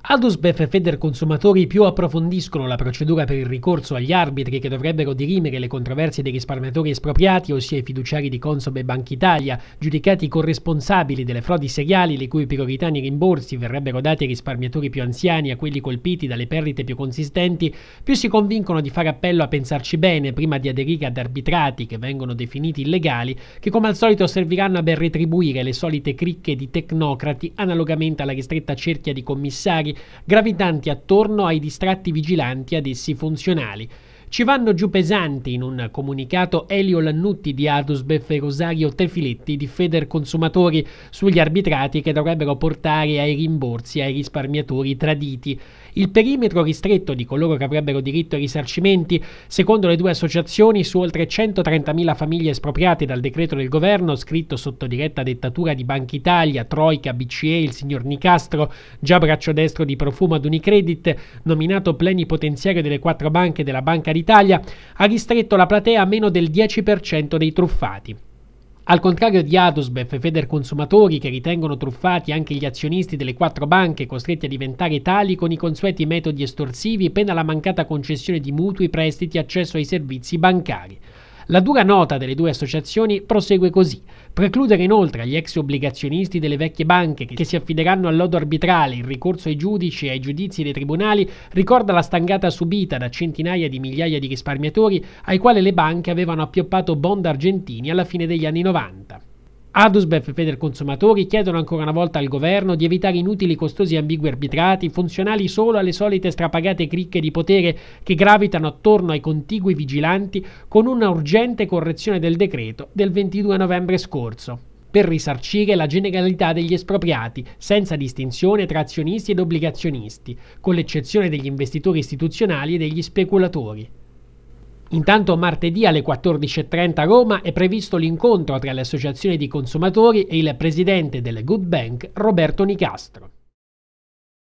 Adusbef e Feder Consumatori più approfondiscono la procedura per il ricorso agli arbitri che dovrebbero dirimere le controversie dei risparmiatori espropriati, ossia i fiduciari di Consob e Banca Italia, giudicati corresponsabili delle frodi seriali le cui priorità nei rimborsi verrebbero dati ai risparmiatori più anziani e a quelli colpiti dalle perdite più consistenti, più si convincono di fare appello a pensarci bene prima di aderire ad arbitrati che vengono definiti illegali, che come al solito serviranno a ben retribuire le solite cricche di tecnocrati analogamente alla ristretta cerchia di commissari gravitanti attorno ai distratti vigilanti ad essi funzionali. Ci vanno giù pesanti in un comunicato Elio Lannutti di Adusbef e Rosario Tefiletti di Feder Consumatori sugli arbitrati che dovrebbero portare ai rimborsi ai risparmiatori traditi. Il perimetro ristretto di coloro che avrebbero diritto ai risarcimenti, secondo le due associazioni, su oltre 130.000 famiglie espropriate dal decreto del governo scritto sotto diretta dettatura di Banca Italia, Troica, BCE, il signor Nicastro, già braccio destro di profumo ad Unicredit, nominato plenipotenziario delle quattro banche della Banca di d'Italia ha ristretto la platea a meno del 10% dei truffati. Al contrario di Adosbef e Feder Consumatori, che ritengono truffati anche gli azionisti delle quattro banche costretti a diventare tali con i consueti metodi estorsivi, pena la mancata concessione di mutui, prestiti, e accesso ai servizi bancari. La dura nota delle due associazioni prosegue così. Precludere inoltre agli ex obbligazionisti delle vecchie banche che si affideranno al lodo arbitrale, il ricorso ai giudici e ai giudizi dei tribunali ricorda la stangata subita da centinaia di migliaia di risparmiatori ai quali le banche avevano appioppato bond argentini alla fine degli anni 90. Adusbef e Consumatori chiedono ancora una volta al governo di evitare inutili costosi e ambigui arbitrati funzionali solo alle solite strapagate cricche di potere che gravitano attorno ai contigui vigilanti con una urgente correzione del decreto del 22 novembre scorso per risarcire la generalità degli espropriati, senza distinzione tra azionisti ed obbligazionisti, con l'eccezione degli investitori istituzionali e degli speculatori. Intanto martedì alle 14.30 a Roma è previsto l'incontro tra le associazioni di consumatori e il presidente del Good Bank Roberto Nicastro.